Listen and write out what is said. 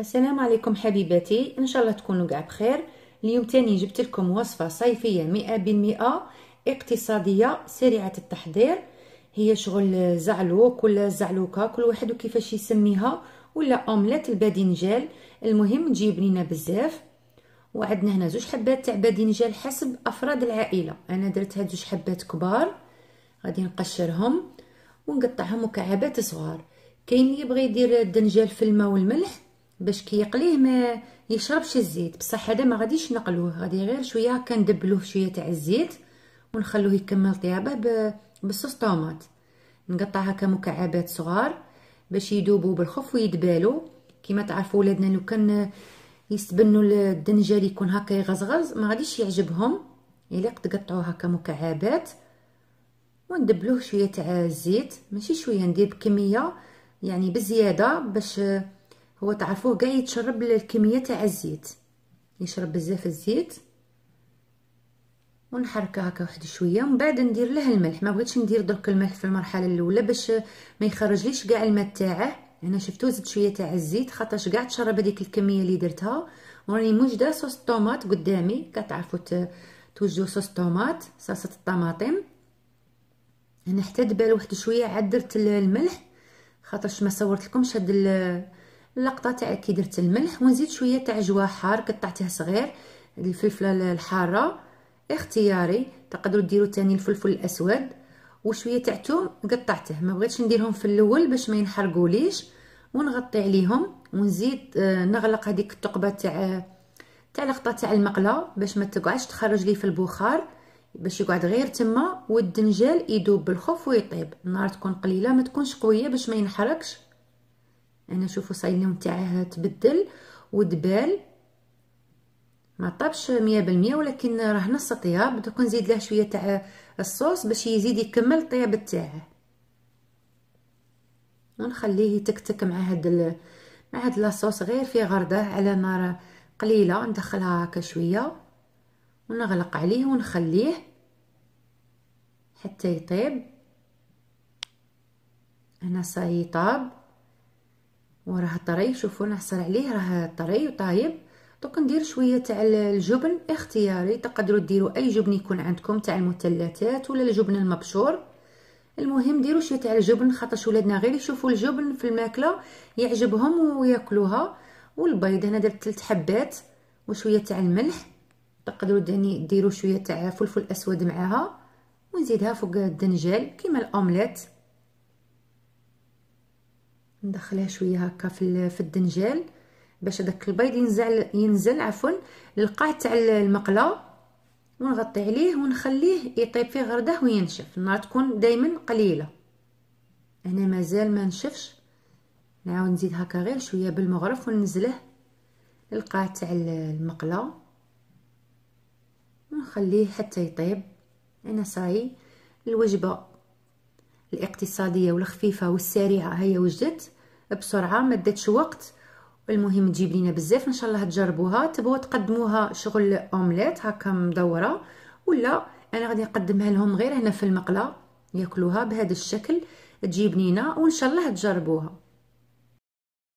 السلام عليكم حبيباتي ان شاء الله تكونوا كاع بخير اليوم تاني جبت لكم وصفه صيفيه مئة بالمئة اقتصاديه سريعه التحضير هي شغل زعلوك ولا زعلوكه كل واحد وكيفاش يسميها ولا اومليت الباذنجان المهم تجي بنينه بزاف وعندنا هنا زوج حبات تاع باذنجان حسب افراد العائله انا درت هاد زوج حبات كبار غادي نقشرهم ونقطعهم مكعبات صغار كاين اللي يبغي يدير الدنجال في الماء والملح باش كيقليه ما يشربش الزيت بصح هذا ما غاديش نقلوه غادي غير شويه كندبلوه شويه تاع الزيت ونخلوه يكمل طيابه بالصوص طوماط نقطع هكا مكعبات صغار باش يدوبوا بالخف ويدبالوا كما تعرفوا ولادنا لو كان يستبنوا الدنجال يكون هكا يغزغز ما غاديش يعجبهم الا تقطعوه هكا مكعبات وندبلوه شويه تاع الزيت ماشي شويه ندير بكميه يعني بزياده باش هو تعرفوه جاي يتشرب الكميه تاع الزيت يشرب بزاف الزيت ونحركه هكا واحد شويه ومن بعد ندير له الملح ما بغيتش ندير درك الملح في المرحله الاولى باش ما يخرجليش كاع الماء تاعه هنا شفتو زدت شويه تاع الزيت خاطرش كاع تشرب هذيك الكميه اللي درتها وراني موجده صوص طوماط قدامي كتعرفوا توجدوا صوص طوماط صلصه الطماطم هنا حتى دبال واحد شويه عاد درت الملح خاطرش ما صورت لكمش هاد اللقطه تاع كي درت الملح ونزيد شويه تاع جوا حار قطعته صغير الفلفله الحاره اختياري تقدروا ديروا تاني الفلفل الاسود وشويه تاع ثوم قطعته ما بغيتش نديرهم في الاول باش ما ينحرقوليش ونغطي عليهم ونزيد آه، نغلق هذيك الثقبه تاع آه، تاع لقطه تاع المقله باش ما تقعدش تخرج لي في البخار باش يقعد غير تما والدنجال يدوب بالخف ويطيب النار تكون قليله ما تكونش قويه باش ما ينحرقش انا شوفوا صايليون تاعه تبدل ودبال ما طابش 100% ولكن راه نص طياب دوك نزيد له شويه تاع الصوص باش يزيد يكمل الطياب تاعه ونخليه يتكتك مع هاد ال... مع هاد لاصوص غير في غرده على نار قليله ندخلها هكا شويه ونغلق عليه ونخليه حتى يطيب هنا صاي طاب وراه الطري شوفوا نحصل عليه راه طري وطايب دوك ندير شويه تاع الجبن اختياري تقدروا ديروا اي جبن يكون عندكم تاع المثلثات ولا الجبن المبشور المهم ديروا شويه تاع الجبن خاطرش ولادنا غير يشوفوا الجبن في الماكله يعجبهم وياكلوها والبيض هنا درت ثلاث حبات وشويه تاع الملح تقدروا ديروا شويه تاع فلفل اسود معاها ونزيدها فوق الدنجال كيما الاومليت ندخلها شويه هكا في في الدنجال باش هذاك البيض ينزل ينزل عفوا للقاع تاع المقله ونغطي عليه ونخليه يطيب فيه غرده وينشف النار تكون دائما قليله انا مازال ما نشفش نعاود نزيد هكا غير شويه بالمغرف وننزله للقاع تاع المقله ونخليه حتى يطيب انا صاي الوجبه الاقتصاديه والخفيفه والسريعه هي وجدت بسرعه ما وقت المهم تجيب لينا بزاف ان شاء الله تجربوها تبغوا تقدموها شغل اومليت هكا مدوره ولا انا غادي نقدمها لهم غير هنا في المقله ياكلوها بهذا الشكل تجيب لينا وان شاء الله تجربوها